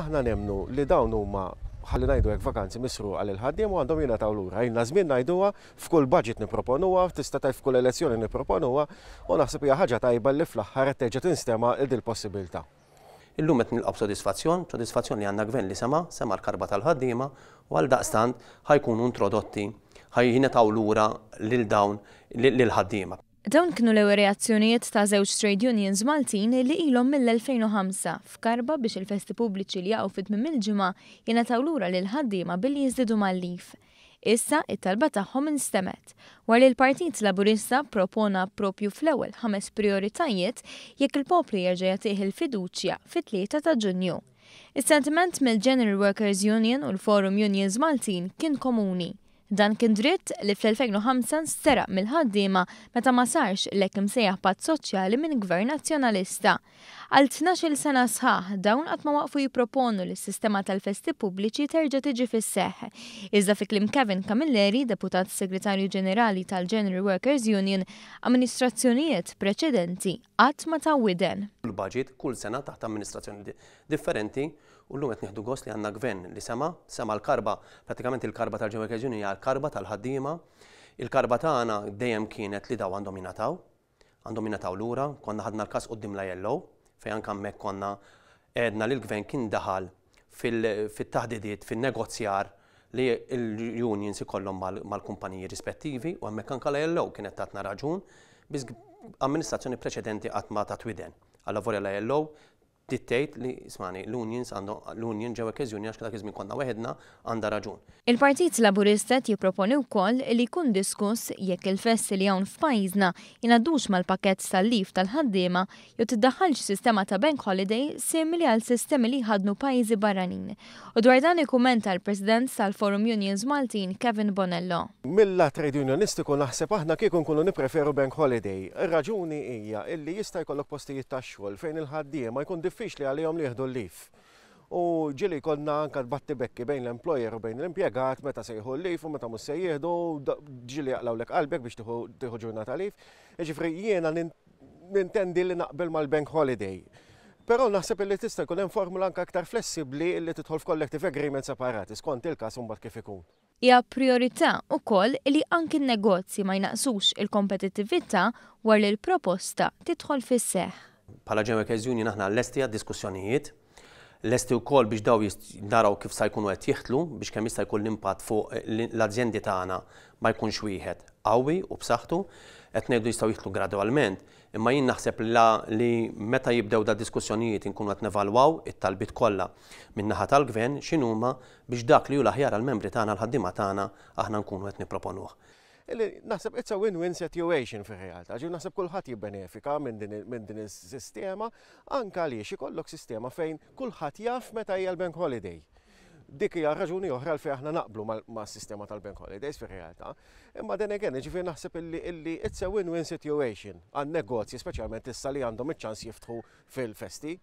aħna nemnu li dawn huma ħalli najdu għek vakanzi misru għal il-ħaddim u għandhom jina taw l-ura. Jina zmin najduwa, f'kull budget niproponuwa, tista tajf f'kull elezzjoni niproponuwa, u naħseb hija ħaġa tajba li fl-aħħar teġa tinstema id-il possibilta. Illum qed nilqab sodisfazzjon, sodisfazzjon li għandna gvern li sema, sema l-karba tal-ħaddiema u għal daqstant ħajkunu introdotti ta' l lura lil dawn lil ħaddiema. Dawn kienu l reazzjonijiet ta' żewġ trade unions Maltin li ilhom mill-2005 f'karba biex il-festi pubbliċi li jaqgħu fit il-ġimgħa jingħataw lura lil ħaddiema billi jiżdidu mal-lif. Issa it-talba tagħhom instemet, wara li l-Partit Laburista propona propju fl-ewwel ħames prioritajiet jekk il-poplu jerġa' jagħtih il-fiduċja fit-tlieta ta' Ġunju. Is-sentiment mill-General Workers Union u l-Forum Unions Maltin kien komuni. Dan kien dritt li fl-2005 steraq mill-ħaddiema meta ma sarx l-ek imsejjaħ pat soċjali minn gvern nazzjonalista. Għal 12 sena sħaħ dawn qatt ma waqfu jipproponu li s-sistema tal-festi pubbliċi terġa' tiġi fis-seħħ. Iżda fi klim Kevin Camilleri, deputat segretarju ġenerali tal-General Workers Union, amministrazzjonijiet preċedenti qatt ma tawwiden fil-budget kull sena taħt amministrazzjoni differenti u l-lum qed nieħdu gost li għandna gvern li sema sema l-karba, pratikament il-karba tal-ġewwekeġuni hija l-karba tal-ħaddiema, il-karba tagħna dejjem kienet li daw għandhom jingħataw, għandhom jingħataw lura, konna ħadna l-każ qudiem la jellow fejn anke hemmhekk konna edna li l-gvern kien daħal fil-taħdidiet, fil-negozjar li l-unions ikollhom mal-kumpaniji rispettivi u hemmhekk anke l jellow kienet tatna raġun biss amministrazzjoni preċedenti għatma ta' twiden għalla volja la jellow dittejt li smani l-unions għandu l-union ġewwa keżjoni għax dak iżmin konna waħedna għandha raġun. Il-Partit Laburista jipproponi wkoll li jkun diskuss jekk il-festi li hawn f'pajjiżna jingħadux mal-pakett tal-lif tal-ħaddiema jew tiddaħħalx sistema ta' bank holiday simili għal sistemi li ħadnu pajjiżi barranin. U dwar dan ikkumenta l-President tal-Forum Unions Maltin Kevin Bonello. Milla trade unionistiku naħseb aħna kieku nkunu nipreferu bank holiday. Ir-raġuni hija illi jista' jkollok postijiet tax-xogħol fejn il-ħaddiema jkun diffiċli għalihom li jieħdu l-lif. U ġili konna anka batti bekki bejn l-employer u bejn l-impiegat, meta sejħu l-lif u meta mus sejjeħdu, ġili jaqlaw l qalbek biex tiħu ġurnata lif. Ġifri jiena nintendi li naqbel mal-bank holiday. Però naħseb li tista' jkun hemm formula anke aktar flessibbli li tidħol f'collective agreement separati skont il-każ imbagħad kif ikun. Hija priorità wkoll li anki n-negozji ma jnaqsux il-kompetittività war li l-proposta tidħol fis-seħħ. Pala ġemek Union aħna l-esti għad diskussjonijiet, l-esti u kol biex daw naraw kif sajkunu jkunu għet jieħtlu biex kemm jista' jkun l impat fuq l-azjendi tagħna ma jkunx wieħed qawwi u b'saħħtu qed ngħidu jistgħu jihtlu gradwalment. Imma jien naħseb li meta jibdew da diskussjonijiet inkunu qed nevalwaw it-talbit kollha min-naħa tal-gvern x'inhuma biex dak li ju laħjar għal għall-membri tagħna l ħaddima tagħna aħna nkunu qed nipproponuh. Naħseb it's a win-win situation fi realtà, ġi naħseb kulħadd jibbenefika minn din is-sistema anka li ikollok sistema fejn kulħadd jaf meta hija l-bank holiday dik hija raġuni oħra l aħna naqblu mas-sistema tal-Bank Holidays fir realtà. Imma den again, ġifier naħseb illi it's a win-win situation għan negozji speċjalment issa li għandhom iċ-ċans jiftħu fil-festi.